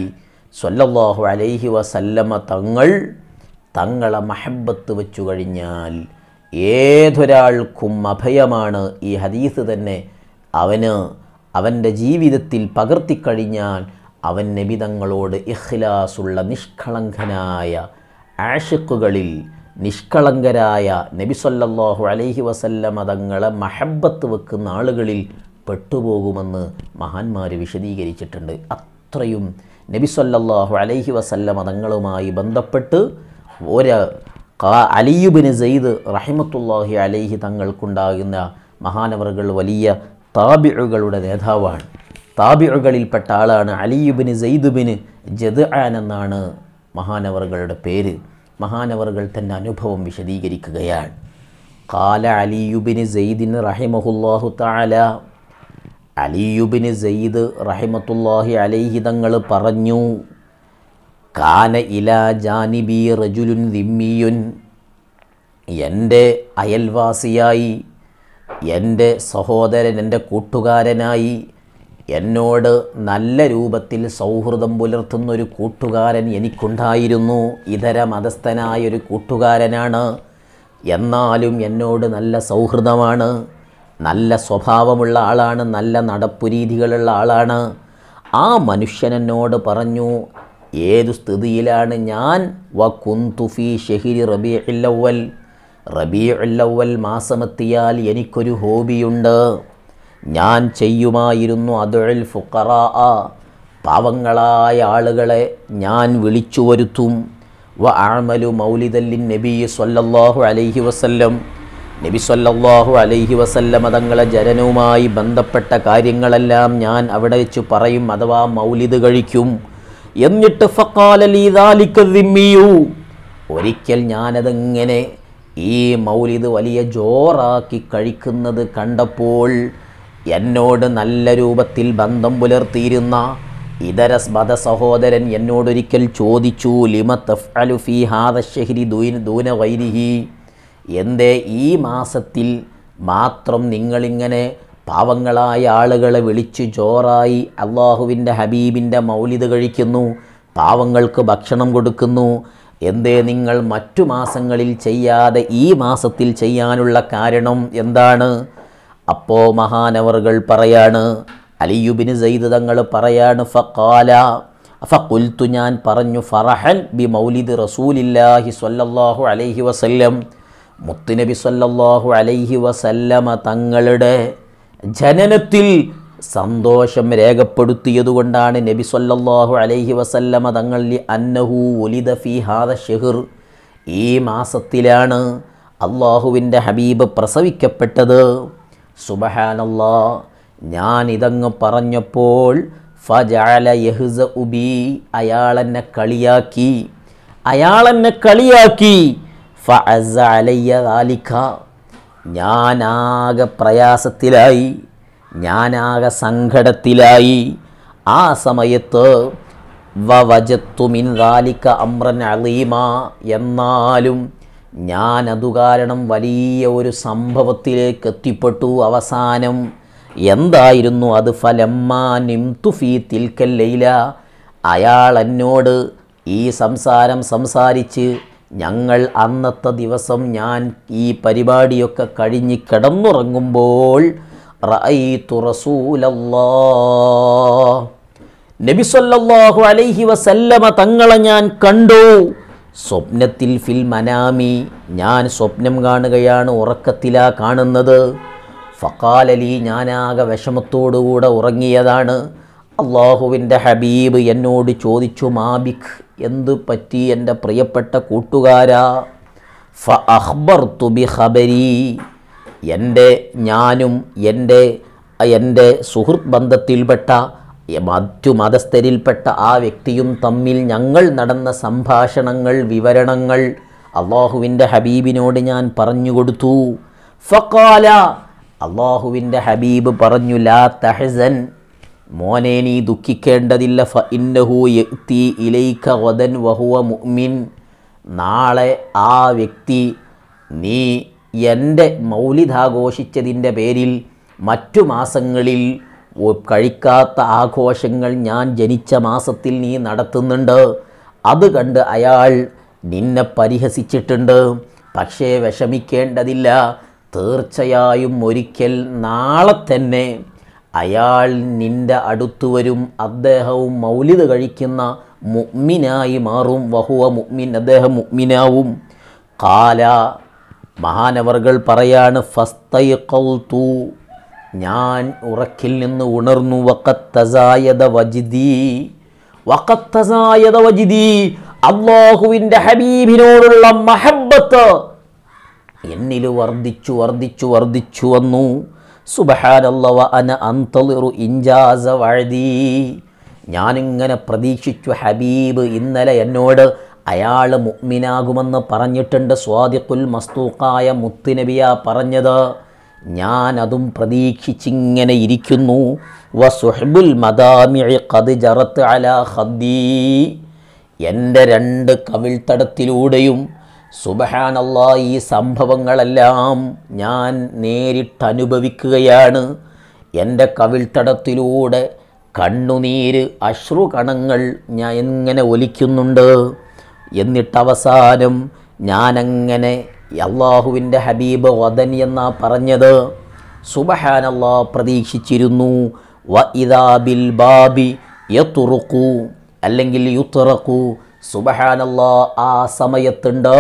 സ്വല്ലാഹു അലൈഹി വസല്ലമ തങ്ങൾ തങ്ങളെ മഹബത്ത് വെച്ചു കഴിഞ്ഞാൽ ഏതൊരാൾക്കും അഭയമാണ് ഈ ഹദീസ് തന്നെ അവന് അവൻ്റെ ജീവിതത്തിൽ പകർത്തിക്കഴിഞ്ഞാൽ അവൻ നബിതങ്ങളോട് ഇഹ്ലാസുള്ള നിഷ്കളങ്കനായ ആഷിക്കുകളിൽ നിഷ്കളങ്കരായ നബിസൊല്ലാഹു അലൈഹി വസല്ല മതങ്ങളെ മഹബത്ത് വെക്കുന്ന ആളുകളിൽ പെട്ടുപോകുമെന്ന് മഹാന്മാർ വിശദീകരിച്ചിട്ടുണ്ട് അത്രയും നബിസൊല്ലാഹു അലൈഹി വസല്ല മതങ്ങളുമായി ബന്ധപ്പെട്ട് ഒരു അലിയുബിന് സെയ്ദ് റഹിമത്തുല്ലാഹി അലൈഹി തങ്ങൾക്കുണ്ടാകുന്ന മഹാനവറുകൾ വലിയ താബിഴുകളുടെ നേതാവാണ് താബിഴുകളിൽപ്പെട്ട ആളാണ് അലിയുബിന് സെയ്ദുബിന് ജദ്ആൻ എന്നാണ് മഹാനവറുകളുടെ പേര് മഹാനവറുകൾ തൻ്റെ അനുഭവം വിശദീകരിക്കുകയാണ് കാല അലിയുബിന് സെയ്ദിന് റഹിമഹുല്ലാഹു താല അലിയുബിന് സെയ്ദ് റഹിമത്തുല്ലാഹി അലൈഹി തങ്ങൾ പറഞ്ഞു കാന ഇല ജാനിബി റജുലുൻ ദിമ്മിയുൻ എൻ്റെ അയൽവാസിയായി എൻ്റെ സഹോദരൻ എൻ്റെ കൂട്ടുകാരനായി എന്നോട് നല്ല രൂപത്തിൽ സൗഹൃദം പുലർത്തുന്നൊരു കൂട്ടുകാരൻ എനിക്കുണ്ടായിരുന്നു ഇതര മതസ്ഥനായൊരു കൂട്ടുകാരനാണ് എന്നാലും എന്നോട് നല്ല സൗഹൃദമാണ് നല്ല സ്വഭാവമുള്ള ആളാണ് നല്ല നടപ്പുരീതികളുള്ള ആളാണ് ആ മനുഷ്യൻ എന്നോട് പറഞ്ഞു ഏതു സ്ഥിതിയിലാണ് ഞാൻ വ കുന്തുഫി ഷെഹിരി റബി ഉല്ലവൽ റബി ഉല്ലവൽ മാസമെത്തിയാൽ എനിക്കൊരു ഹോബിയുണ്ട് ഞാൻ ചെയ്യുമായിരുന്നു അതുഴൽ ഫുക്കറ പാവങ്ങളായ ആളുകളെ ഞാൻ വിളിച്ചു വരുത്തും വ ആമലു മൗലിദല്ലിൻ നബി സൊല്ലാഹു അലൈഹി വസല്ലം നബി സൊല്ലാഹു അലൈഹി വസല്ലം തങ്ങളെ ജനനവുമായി ബന്ധപ്പെട്ട കാര്യങ്ങളെല്ലാം ഞാൻ അവിടെ വെച്ച് പറയും അഥവാ മൗലിദ് കഴിക്കും എന്നിട്ട് ഒരിക്കൽ ഞാനതെങ്ങനെ ഈ മൗലിദ് വലിയ ജോറാക്കി കഴിക്കുന്നത് കണ്ടപ്പോൾ എന്നോട് നല്ല രൂപത്തിൽ ബന്ധം പുലർത്തിയിരുന്ന ഇതര മത സഹോദരൻ എന്നോടൊരിക്കൽ ചോദിച്ചു ലിമ തഫ് അലുഫി ഹാദഷഹരി ദൂൻ ദൂന വൈരിഹി എന്തേ ഈ മാസത്തിൽ മാത്രം നിങ്ങളിങ്ങനെ പാവങ്ങളായ ആളുകളെ വിളിച്ചു ജോറായി അള്ളാഹുവിൻ്റെ ഹബീബിൻ്റെ മൗലിത് കഴിക്കുന്നു പാവങ്ങൾക്ക് ഭക്ഷണം കൊടുക്കുന്നു എന്തേ നിങ്ങൾ മറ്റു മാസങ്ങളിൽ ചെയ്യാതെ ഈ മാസത്തിൽ ചെയ്യാനുള്ള കാരണം എന്താണ് അപ്പോൾ മഹാനവറുകൾ പറയാണ് അലിയുബിന് സെയ്ദ് തങ്ങൾ പറയാണ് ഫക്കാല ഫുൽത്തു ഞാൻ പറഞ്ഞു ഫറഹൻ ബി മൗലിദ് റസൂലില്ലാഹി സല്ലല്ലാഹു അലൈഹി വസല്ലം മുത്തുനബി സല്ലല്ലാഹു അലൈഹി വസല്ലമ തങ്ങളുടെ ജനനത്തിൽ സന്തോഷം രേഖപ്പെടുത്തിയതുകൊണ്ടാണ് നബി സല്ലല്ലാഹു അലൈഹി വസല്ലമ തങ്ങൾ അന്നഹു ഉലിദ ഫി ഹാദ ഷെഹിർ ഈ മാസത്തിലാണ് അള്ളാഹുവിൻ്റെ ഹബീബ് പ്രസവിക്കപ്പെട്ടത് സുബഹാനല്ലാ ഞാൻ ഇതങ്ങ് പറഞ്ഞപ്പോൾ ഫജാല യഹ്സ ഉബി അയാളെന്നെ കളിയാക്കി അയാളെന്നെ കളിയാക്കി ഫഅസ അലയ്യ ദാലിക്ക ഞാനാകെ പ്രയാസത്തിലായി ഞാനാകെ സങ്കടത്തിലായി ആ സമയത്ത് വവജത്തുമിൻ റാലിക്ക അമ്രൻ അലീമ എന്നാലും ഞാനതു കാരണം വലിയ ഒരു സംഭവത്തിലേക്ക് എത്തിപ്പെട്ടു അവസാനം എന്തായിരുന്നു അത് ഫലമ്മാ നിംതുഫി തിൽക്കല്ലയില അയാൾ എന്നോട് ഈ സംസാരം സംസാരിച്ച് ഞങ്ങൾ അന്നത്തെ ദിവസം ഞാൻ ഈ പരിപാടിയൊക്കെ കഴിഞ്ഞ് കിടന്നുറങ്ങുമ്പോൾ നബിസൊല്ലാഹു അലൈഹി വസല്ലമ തങ്ങളെ ഞാൻ കണ്ടു സ്വപ്നത്തിൽ ഫിൽ മനാമി ഞാൻ സ്വപ്നം കാണുകയാണ് ഉറക്കത്തിലാ കാണുന്നത് ഫക്കാലലി ഞാനാകെ വിഷമത്തോടുകൂടെ ഉറങ്ങിയതാണ് അള്ളാഹുവിൻ്റെ ഹബീബ് എന്നോട് ചോദിച്ചു മാബിഖ് എന്തു പറ്റി എൻ്റെ പ്രിയപ്പെട്ട കൂട്ടുകാരാ ഫ അഹ്ബർ തുബി ഖബരി എൻ്റെ ഞാനും എൻ്റെ എൻ്റെ സുഹൃത്ത് ബന്ധത്തിൽപ്പെട്ട മറ്റു മതസ്ഥരിൽപ്പെട്ട ആ വ്യക്തിയും തമ്മിൽ ഞങ്ങൾ നടന്ന സംഭാഷണങ്ങൾ വിവരണങ്ങൾ അള്ളാഹുവിൻ്റെ ഹബീബിനോട് ഞാൻ പറഞ്ഞു കൊടുത്തു ഫക്കാല അള്ളാഹുവിൻ്റെ ഹബീബ് പറഞ്ഞു ലാ തഹസൻ മോനെ നീ ദുഃഖിക്കേണ്ടതില്ല ഫ ഇന്നഹു യക്തി ഇലൈക്ക വദൻ വഹുവ മുഅ്മിൻ നാളെ ആ വ്യക്തി നീ എൻ്റെ മൗലിദാഘോഷിച്ചതിൻ്റെ പേരിൽ മറ്റു മാസങ്ങളിൽ കഴിക്കാത്ത ആഘോഷങ്ങൾ ഞാൻ ജനിച്ച മാസത്തിൽ നീ നടത്തുന്നുണ്ട് അത് കണ്ട് അയാൾ നിന്നെ പരിഹസിച്ചിട്ടുണ്ട് പക്ഷേ വിഷമിക്കേണ്ടതില്ല തീർച്ചയായും ഒരിക്കൽ നാളെ തന്നെ അയാൾ നിൻ്റെ അടുത്തു വരും അദ്ദേഹവും മൗലിദ് കഴിക്കുന്ന മുഗ്മിനായി മാറും വഹുവ മുഗ്മിൻ അദ്ദേഹം മുഗ്മിനാവും കാല മഹാനവർകൾ പറയാണ് ഫസ്തൈ കൗതു ഞാൻ ഉറക്കിൽ നിന്ന് ഉണർന്നു വക്കത്തസായത വജിദി വക്കത്തസായത വജിദി അള്ളാഹുവിൻ്റെ ഹബീബിനോടുള്ള മഹബത്ത് എന്നിൽ വർദ്ധിച്ചു വർദ്ധിച്ചു വർദ്ധിച്ചു വന്നു അന ഞാനിങ്ങനെ പ്രതീക്ഷിച്ചു ഹബീബ് ഇന്നലെ എന്നോട് അയാൾ മുഗ്മിനാകുമെന്ന് പറഞ്ഞിട്ടുണ്ട് സ്വാദിഖുൽ മസ്തൂക്കായ മുത്തുനബിയ പറഞ്ഞത് ഞാനതും പ്രതീക്ഷിച്ചിങ്ങനെ ഇരിക്കുന്നു വ അല എൻ്റെ രണ്ട് കവിൾത്തടത്തിലൂടെയും സുബഹാനല്ല ഈ സംഭവങ്ങളെല്ലാം ഞാൻ നേരിട്ടനുഭവിക്കുകയാണ് എൻ്റെ കവിൾത്തടത്തിലൂടെ കണ്ണുനീര് അശ്രുകണങ്ങൾ ഞാൻ എങ്ങനെ ഒലിക്കുന്നുണ്ട് എന്നിട്ടവസാനം ഞാനങ്ങനെ അള്ളാഹുവിൻ്റെ ഹബീബ് വദൻ എന്നാ പറഞ്ഞത് സുബഹാനല്ലാ പ്രതീക്ഷിച്ചിരുന്നു വ ഇതാ ബിൽ ബാബി യത്തുറുക്കു അല്ലെങ്കിൽ യുത്തുറക്കൂ സുബഹാനല്ലാ ആ സമയത്തുണ്ട്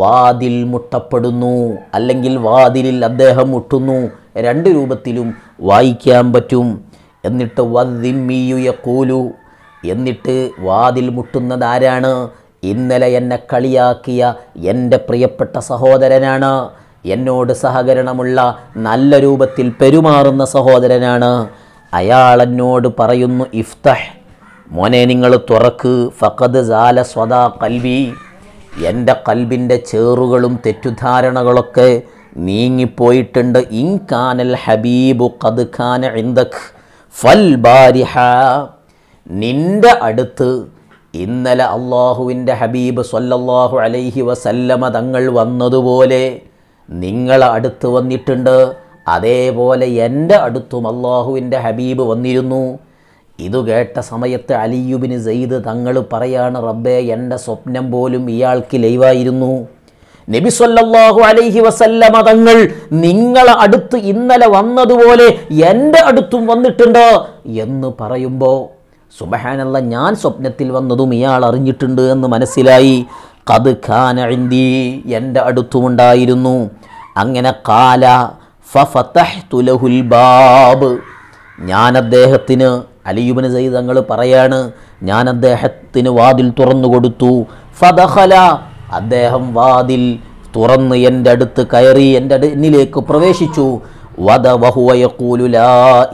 വാതിൽ മുട്ടപ്പെടുന്നു അല്ലെങ്കിൽ വാതിലിൽ അദ്ദേഹം മുട്ടുന്നു രണ്ട് രൂപത്തിലും വായിക്കാൻ പറ്റും എന്നിട്ട് വദ്ദിമ്മിയുയക്കൂലു എന്നിട്ട് വാതിൽ മുട്ടുന്നത് ആരാണ് ഇന്നലെ എന്നെ കളിയാക്കിയ എൻ്റെ പ്രിയപ്പെട്ട സഹോദരനാണ് എന്നോട് സഹകരണമുള്ള നല്ല രൂപത്തിൽ പെരുമാറുന്ന സഹോദരനാണ് അയാൾ എന്നോട് പറയുന്നു ഇഫ്തഹ് മോനെ നിങ്ങൾ തുറക്ക് ഫഖദ് സാല സ്വദാ കൽവി എൻ്റെ കൽബിൻ്റെ ചേറുകളും തെറ്റുധാരണകളൊക്കെ നീങ്ങിപ്പോയിട്ടുണ്ട് കാനൽ ഹബീബു ഖദ് ഖാന ഇന്ദഖ് ഫൽ ബാരിഹ നിൻ്റെ അടുത്ത് ഇന്നലെ അള്ളാഹുവിൻ്റെ ഹബീബ് സല്ലല്ലാഹു അലൈഹി വസല്ലമ തങ്ങൾ വന്നതുപോലെ നിങ്ങളെ അടുത്ത് വന്നിട്ടുണ്ട് അതേപോലെ എൻ്റെ അടുത്തും അള്ളാഹുവിൻ്റെ ഹബീബ് വന്നിരുന്നു ഇത് കേട്ട സമയത്ത് അലിയുബിന് സെയ്ദ് തങ്ങൾ പറയാണ് റബ്ബേ എൻ്റെ സ്വപ്നം പോലും ഇയാൾക്ക് ലൈവായിരുന്നു നബി സല്ലല്ലാഹു അലൈഹി വസല്ലമ തങ്ങൾ നിങ്ങളെ അടുത്ത് ഇന്നലെ വന്നതുപോലെ എൻ്റെ അടുത്തും വന്നിട്ടുണ്ട് എന്ന് പറയുമ്പോൾ സുബഹാനല്ല ഞാൻ സ്വപ്നത്തിൽ വന്നതും ഇയാൾ അറിഞ്ഞിട്ടുണ്ട് എന്ന് മനസ്സിലായി കത് ഖാന എൻ്റെ അടുത്തുമുണ്ടായിരുന്നു അങ്ങനെ കാല ഫഫതഹ്തു ലഹുൽ ബാബ് ഞാൻ അദ്ദേഹത്തിന് അലിയുബിന് സയ്യിദ് തങ്ങൾ പറയാണ് ഞാൻ അദ്ദേഹത്തിന് വാതിൽ തുറന്നു കൊടുത്തു ഫതഹല അദ്ദേഹം വാതിൽ തുറന്ന് എൻ്റെ അടുത്ത് കയറി എൻ്റെ എന്നിലേക്ക് പ്രവേശിച്ചു വദ ലാ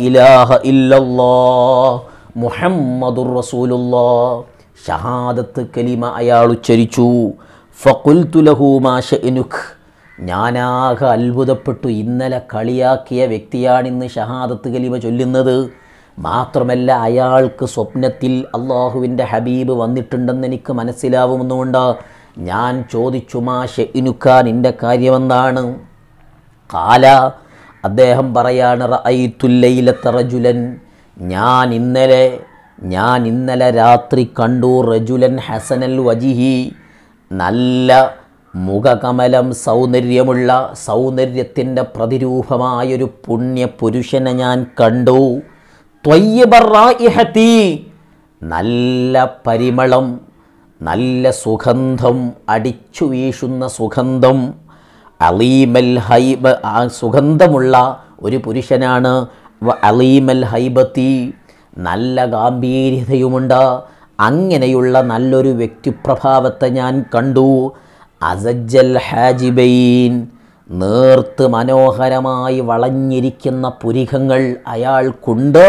ഇലാഹ ഇല്ലല്ലാ മുഹമ്മദുർ റസൂലുല്ലാ ഷഹാദത്ത് കലിമ അയാൾ ഉച്ചരിച്ചു ഫക്കുൽത്തുലഹു ഞാനാകെ അത്ഭുതപ്പെട്ടു ഇന്നലെ കളിയാക്കിയ വ്യക്തിയാണിന്ന് ഷഹാദത്ത് കലിമ ചൊല്ലുന്നത് മാത്രമല്ല അയാൾക്ക് സ്വപ്നത്തിൽ അള്ളാഹുവിൻ്റെ ഹബീബ് വന്നിട്ടുണ്ടെന്ന് എനിക്ക് മനസ്സിലാവുമെന്നുകൊണ്ട് ഞാൻ ചോദിച്ചു മാ ഷെയിനുക്ക എൻ്റെ കാര്യമെന്താണ് കാല അദ്ദേഹം പറയാണ് റജുലൻ ഞാൻ ഇന്നലെ ഞാൻ ഇന്നലെ രാത്രി കണ്ടു റജുലൻ ഹസനൽ വജിഹി നല്ല മുഖകമലം സൗന്ദര്യമുള്ള സൗന്ദര്യത്തിൻ്റെ പ്രതിരൂപമായൊരു പുണ്യ പുരുഷനെ ഞാൻ കണ്ടു നല്ല പരിമളം നല്ല സുഗന്ധം അടിച്ചു വീശുന്ന സുഗന്ധം അലീമൽ ഹൈബ ആ സുഗന്ധമുള്ള ഒരു പുരുഷനാണ് അലീമൽ ഹൈബത്തി നല്ല ഗാംഭീര്യതയുമുണ്ട് അങ്ങനെയുള്ള നല്ലൊരു വ്യക്തിപ്രഭാവത്തെ ഞാൻ കണ്ടു അസജ്ജൽ ഹാജിബൈൻ നേർത്ത് മനോഹരമായി വളഞ്ഞിരിക്കുന്ന പുരികങ്ങൾ അയാൾക്കുണ്ട്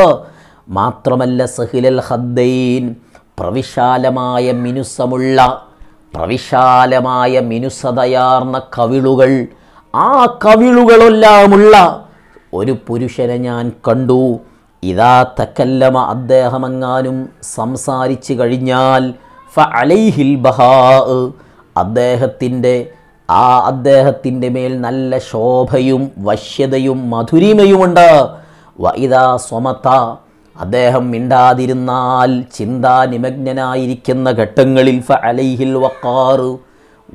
മാത്രമല്ല സഹിലൽ ഹദ്ദൈൻ പ്രവിശാലമായ മിനുസമുള്ള പ്രവിശാലമായ മിനുസതയാർന്ന കവിളുകൾ ആ കവിളുകളെല്ലാമുള്ള ഒരു പുരുഷനെ ഞാൻ കണ്ടു ഇതാ തക്കല്ലമ അദ്ദേഹമെങ്ങാനും സംസാരിച്ചു കഴിഞ്ഞാൽ ഫ അലൈഹിൽ ബഹാ അദ്ദേഹത്തിൻ്റെ ആ അദ്ദേഹത്തിൻ്റെ മേൽ നല്ല ശോഭയും വശ്യതയും മധുരിമയുമുണ്ട് വൈദാ സ്വമത്ത അദ്ദേഹം മിണ്ടാതിരുന്നാൽ ചിന്താ നിമഗ്നായിരിക്കുന്ന ഘട്ടങ്ങളിൽ അലൈഹിൽ വക്കാറ്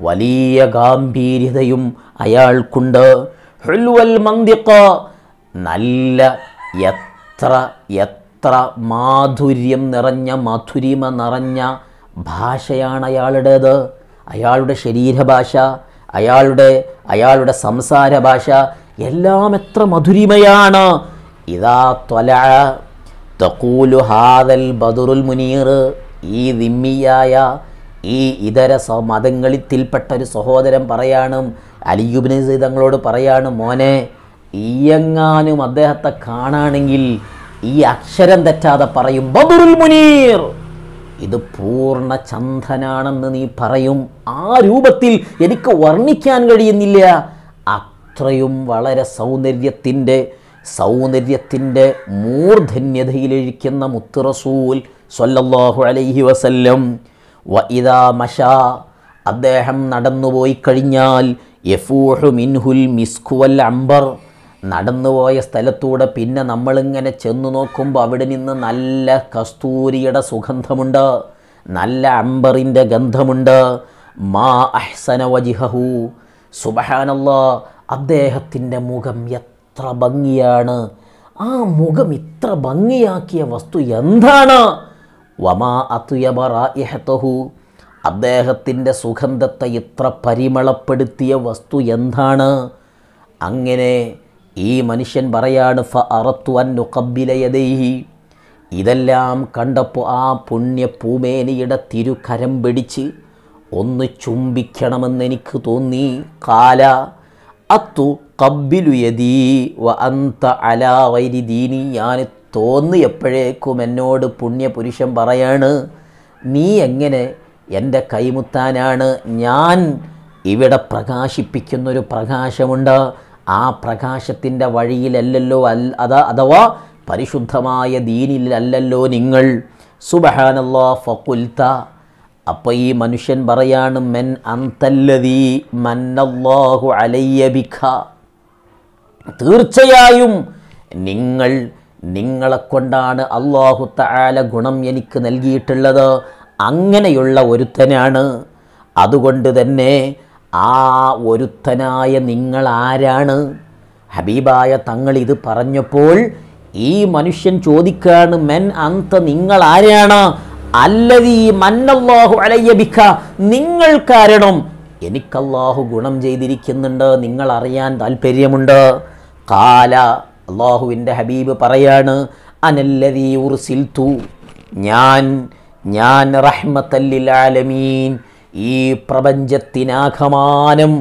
വലിയ ഗാംഭീര്യതയും അയാൾക്കുണ്ട് ഹുൽവൽ മന്ദിക്ക നല്ല എത്ര എത്ര മാധുര്യം നിറഞ്ഞ മധുരിമ നിറഞ്ഞ ഭാഷയാണ് അയാളുടേത് അയാളുടെ ശരീരഭാഷ അയാളുടെ അയാളുടെ സംസാര ഭാഷ എല്ലാം എത്ര മധുരിമയാണ് ഇതാ ത്വല തക്കൂലു ഹാദൽ ബദുറുൽ മുനീർ ഈ ദിമ്മിയായ ഈ ഇതര തിൽപ്പെട്ട ഒരു സഹോദരൻ പറയാണ് അലിയുബിന് തങ്ങളോട് പറയാണ് മോനെ ഈയെങ്ങാനും അദ്ദേഹത്തെ കാണാണെങ്കിൽ ഈ അക്ഷരം തെറ്റാതെ പറയും ബദുറുൽ മുനീർ ഇത് പൂർണ്ണ ചന്ദനാണെന്ന് നീ പറയും ആ രൂപത്തിൽ എനിക്ക് വർണ്ണിക്കാൻ കഴിയുന്നില്ല അത്രയും വളരെ സൗന്ദര്യത്തിൻ്റെ സൗന്ദര്യത്തിൻ്റെ മൂർധന്യതയിലിരിക്കുന്ന മുത്തുറസൂൽ സൊല്ലാഹു അലൈഹി വസല്ലം വ ഇതാ മഷ അദ്ദേഹം നടന്നുപോയി കഴിഞ്ഞാൽ യഫൂഹു മിൻഹുൽ മിസ്ഖുവൽ അംബർ നടന്നുപോയ സ്ഥലത്തൂടെ പിന്നെ നമ്മളിങ്ങനെ ചെന്നു നോക്കുമ്പോൾ അവിടെ നിന്ന് നല്ല കസ്തൂരിയുടെ സുഗന്ധമുണ്ട് നല്ല അമ്പറിൻ്റെ ഗന്ധമുണ്ട് മാ അഹ്സന വജിഹു സുബാനല്ല അദ്ദേഹത്തിൻ്റെ മുഖം എത്ര ഭംഗിയാണ് ആ മുഖം ഇത്ര ഭംഗിയാക്കിയ വസ്തു എന്താണ് വമാ അത്തുയബറാഹത്തഹു അദ്ദേഹത്തിൻ്റെ സുഗന്ധത്തെ ഇത്ര പരിമളപ്പെടുത്തിയ വസ്തു എന്താണ് അങ്ങനെ ഈ മനുഷ്യൻ പറയാണ് ഫ അറത്തു അന്നു കബിലയദേഹി ഇതെല്ലാം കണ്ടപ്പോൾ ആ പുണ്യ പൂമേനിയുടെ തിരുകരം പിടിച്ച് ഒന്ന് എനിക്ക് തോന്നി കാല അത്തു യദീ വ അന്ത അലാവൈരി ദീനി ഞാൻ തോന്നിയപ്പോഴേക്കും എന്നോട് പുണ്യപുരുഷൻ പറയാണ് നീ എങ്ങനെ എൻ്റെ കൈമുത്താനാണ് ഞാൻ ഇവിടെ പ്രകാശിപ്പിക്കുന്നൊരു പ്രകാശമുണ്ട് ആ പ്രകാശത്തിൻ്റെ വഴിയിലല്ലല്ലോ അല്ല അത അഥവാ പരിശുദ്ധമായ ദീനിലല്ലല്ലോ നിങ്ങൾ സുബഹാനല്ലോ ഫുൽത്ത അപ്പോൾ ഈ മനുഷ്യൻ പറയാണ് മെൻ അന്തല്ലതി മന്നല്ലാഹു അലയ്യബിഖ തീർച്ചയായും നിങ്ങൾ നിങ്ങളെ കൊണ്ടാണ് അള്ളാഹു താല ഗുണം എനിക്ക് നൽകിയിട്ടുള്ളത് അങ്ങനെയുള്ള ഒരുത്തനാണ് അതുകൊണ്ട് തന്നെ ആ ഒരുത്തനായ നിങ്ങൾ ആരാണ് ഹബീബായ തങ്ങൾ ഇത് പറഞ്ഞപ്പോൾ ഈ മനുഷ്യൻ ചോദിക്കാണ് മെൻ അന്ത നിങ്ങൾ ആരാണ് അല്ലതീ മന്നല്ലാഹു അലയ്യബിക്ക നിങ്ങൾ കാരണം എനിക്കല്ലാഹു ഗുണം ചെയ്തിരിക്കുന്നുണ്ട് നിങ്ങൾ അറിയാൻ താല്പര്യമുണ്ട് കാല അള്ളാഹുവിൻ്റെ ഹബീബ് പറയാണ് അനല്ലതീ ഉർസിൽത്തു ഞാൻ ഞാൻ റഹ്മത്തല്ലിൽ ആലമീൻ ഈ പ്രപഞ്ചത്തിനാകമാനം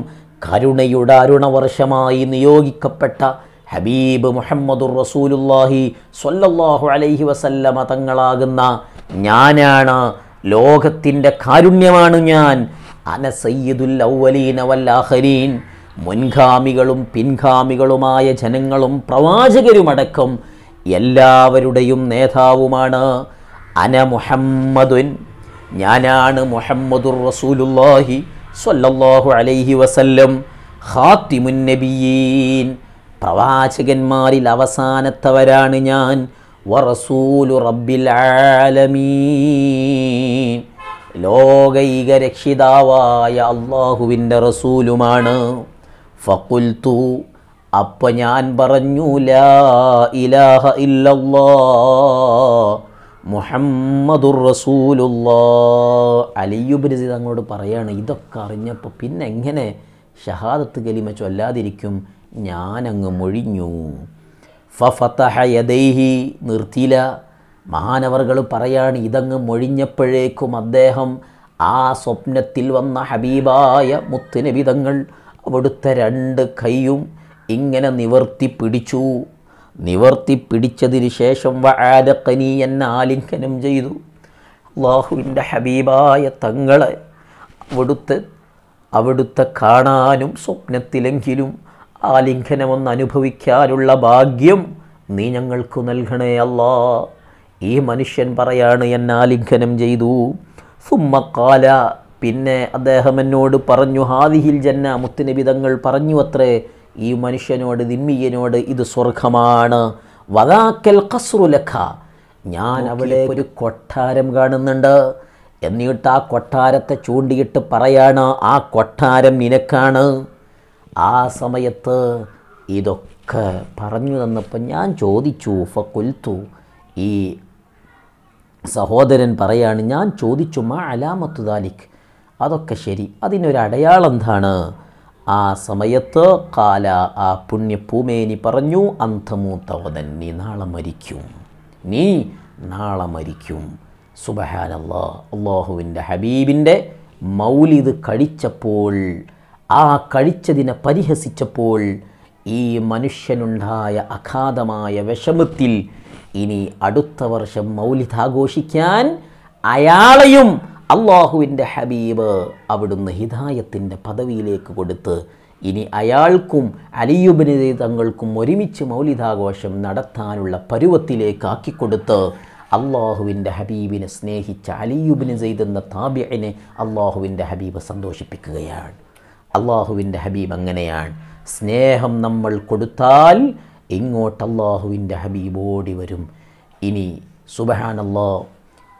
കരുണയുടെ അരുണവർഷമായി നിയോഗിക്കപ്പെട്ട ഹബീബ് മുഹമ്മദുർ റസൂലുല്ലാഹി സൊല്ലാഹു അലൈഹി വസല്ലമ തങ്ങളാകുന്ന ഞാനാണ് ലോകത്തിൻ്റെ കാരുണ്യമാണ് ഞാൻ അന സയ്യിദുൽ ഔവലീന വല്ലാഹരീൻ മുൻഗാമികളും പിൻഗാമികളുമായ ജനങ്ങളും പ്രവാചകരുമടക്കം എല്ലാവരുടെയും നേതാവുമാണ് അന മുഹമ്മദുൻ ഞാനാണ് മുഹമ്മദുർ റസൂലുല്ലാഹി സ്വല്ലല്ലാഹു അലൈഹി വസല്ലം ഖാത്തിമുൻ നബിയീൻ പ്രവാചകന്മാരിൽ അവസാനത്തവരാണ് ഞാൻ വറസൂലു റബ്ബിൽ ആലമീൻ ലോകൈക രക്ഷിതാവായ അള്ളാഹുവിൻ്റെ റസൂലുമാണ് ഫക്കുൽത്തു അപ്പം ഞാൻ പറഞ്ഞു ലാ ഇലാഹ ഇല്ലല്ലാ മുഹമ്മദുർ റസൂലുള്ള അലിയുബിരിസി തങ്ങളോട് പറയാണ് ഇതൊക്കെ അറിഞ്ഞപ്പോൾ പിന്നെ എങ്ങനെ ഷഹാദത്ത് കലിമ ചൊല്ലാതിരിക്കും ഞാനങ്ങ് മൊഴിഞ്ഞു ഫഫതഹ യദൈഹി നിർത്തിയില്ല മഹാനവറുകൾ പറയാണ് ഇതങ്ങ് മൊഴിഞ്ഞപ്പോഴേക്കും അദ്ദേഹം ആ സ്വപ്നത്തിൽ വന്ന ഹബീബായ മുത്തുനബിതങ്ങൾ അവിടുത്തെ രണ്ട് കൈയും ഇങ്ങനെ നിവർത്തി പിടിച്ചു നിവർത്തി പിടിച്ചതിന് ശേഷം വാരക്കനി എന്നെ ആലിംഗനം ചെയ്തു അള്ളാഹുവിൻ്റെ ഹബീബായ തങ്ങളെ അവിടുത്തെ അവിടുത്തെ കാണാനും സ്വപ്നത്തിലെങ്കിലും ആലിംഗനമൊന്ന് അനുഭവിക്കാനുള്ള ഭാഗ്യം നീ ഞങ്ങൾക്ക് നൽകണേ അല്ലാ ഈ മനുഷ്യൻ പറയാണ് എന്നെ ആലിംഗനം ചെയ്തു സുമ്മക്കാല പിന്നെ അദ്ദേഹം എന്നോട് പറഞ്ഞു ഹാദിഹിൽ ജന്ന മുത്തുനിബിതങ്ങൾ പറഞ്ഞു അത്രേ ഈ മനുഷ്യനോട് നിമ്മിയനോട് ഇത് സ്വർഗമാണ് വദാക്കൽ കസ്രുലഖ ഞാൻ അവിടെ ഒരു കൊട്ടാരം കാണുന്നുണ്ട് എന്നിട്ട് ആ കൊട്ടാരത്തെ ചൂണ്ടിയിട്ട് പറയാണ് ആ കൊട്ടാരം നിനക്കാണ് ആ സമയത്ത് ഇതൊക്കെ പറഞ്ഞു തന്നപ്പോൾ ഞാൻ ചോദിച്ചു ഫക്കുൽത്തു ഈ സഹോദരൻ പറയാണ് ഞാൻ ചോദിച്ചു മാ അലാമത്തു ദാലിക് അതൊക്കെ ശരി അതിനൊരു അടയാളം എന്താണ് ആ സമയത്ത് കാല ആ പുണ്യഭൂമേനി പറഞ്ഞു അന്ധമൂത്തവതൻ നീ നാളെ മരിക്കും നീ നാളെ മരിക്കും സുബഹാനല്ലാ അള്ളാഹുവിൻ്റെ ഹബീബിൻ്റെ മൗലിത് കഴിച്ചപ്പോൾ ആ കഴിച്ചതിനെ പരിഹസിച്ചപ്പോൾ ഈ മനുഷ്യനുണ്ടായ അഗാധമായ വിഷമത്തിൽ ഇനി അടുത്ത വർഷം ആഘോഷിക്കാൻ അയാളെയും അള്ളാഹുവിൻ്റെ ഹബീബ് അവിടുന്ന് ഹിദായത്തിൻ്റെ പദവിയിലേക്ക് കൊടുത്ത് ഇനി അയാൾക്കും അലിയുബിനെ തങ്ങൾക്കും ഒരുമിച്ച് മൗലിതാഘോഷം നടത്താനുള്ള പരുവത്തിലേക്ക് ആക്കിക്കൊടുത്ത് അള്ളാഹുവിൻ്റെ ഹബീബിനെ സ്നേഹിച്ച അലിയുബിന് ചെയ്തെന്ന താബ്യനെ അള്ളാഹുവിൻ്റെ ഹബീബ് സന്തോഷിപ്പിക്കുകയാണ് അള്ളാഹുവിൻ്റെ ഹബീബ് അങ്ങനെയാണ് സ്നേഹം നമ്മൾ കൊടുത്താൽ ഇങ്ങോട്ട് അള്ളാഹുവിൻ്റെ ഹബീബ് ഓടി വരും ഇനി സുബഹാനല്ലോ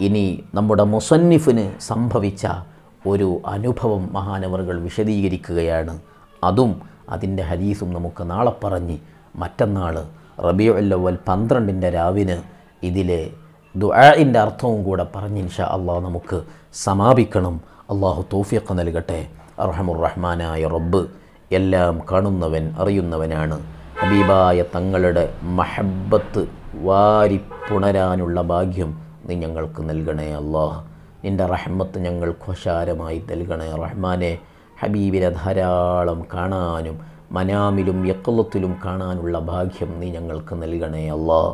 ഇനി നമ്മുടെ മുസന്നിഫിന് സംഭവിച്ച ഒരു അനുഭവം മഹാനവറുകൾ വിശദീകരിക്കുകയാണ് അതും അതിൻ്റെ ഹരീസും നമുക്ക് നാളെ പറഞ്ഞ് മറ്റന്നാൾ റബിയോ അല്ലവൽ പന്ത്രണ്ടിൻ്റെ രാവിന് ഇതിലെ ദുആഇൻ്റെ അർത്ഥവും കൂടെ പറഞ്ഞ് ഇൻഷാ അള്ളാഹ് നമുക്ക് സമാപിക്കണം അള്ളാഹു തോഫിയൊക്കെ നൽകട്ടെ റഹ്മാനായ റബ്ബ് എല്ലാം കാണുന്നവൻ അറിയുന്നവനാണ് ഹബീബായ തങ്ങളുടെ മഹബത്ത് വാരിപ്പുണരാനുള്ള ഭാഗ്യം നീ ഞങ്ങൾക്ക് നൽകണേ അള്ളാഹ് നിൻ്റെ റഹ്മത്ത് ഞങ്ങൾക്ക് വശാരമായി നൽകണേ റഹ്മാനെ ഹബീബിനെ ധാരാളം കാണാനും മനാമിലും യക്കലത്തിലും കാണാനുള്ള ഭാഗ്യം നീ ഞങ്ങൾക്ക് നൽകണേ അള്ളാഹ്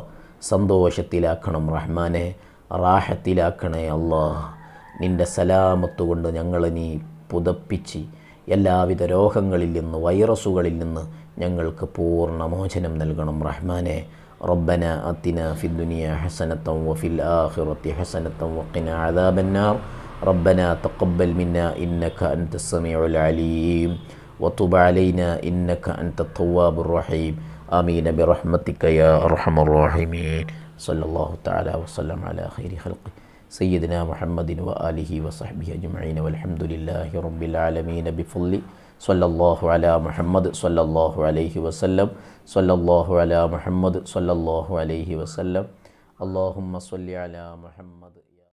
സന്തോഷത്തിലാക്കണം റഹ്മാനെ റാഹത്തിലാക്കണേ അള്ളാഹ് നിൻ്റെ സലാമത്ത് കൊണ്ട് ഞങ്ങൾ നീ പുതപ്പിച്ച് എല്ലാവിധ രോഗങ്ങളിൽ നിന്ന് വൈറസുകളിൽ നിന്ന് ഞങ്ങൾക്ക് പൂർണ്ണ മോചനം നൽകണം റഹ്മാനെ ربنا أتنا في الدنيا حسنة وفي الآخرة حسنة وقنا عذاب النار ربنا تقبل منا إنك أنت السميع العليم وتب علينا إنك أنت التواب الرحيم آمين برحمتك يا أرحم الراحمين صلى الله تعالى وسلم على خير خلقه سيدنا محمد وآله وصحبه أجمعين والحمد لله رب العالمين بفضله സൊല്ലാഹു അല മുഹമ്മദ് സൊല്ലാഹു അലൈഹി വസല്ലം സൊല്ലാഹു അല മുഹമ്മദ് സൊല്ലാഹു അലൈഹി വസല്ലം അള്ളാഹുമ്മ സൊല്ലി അല മുഹമ്മദ്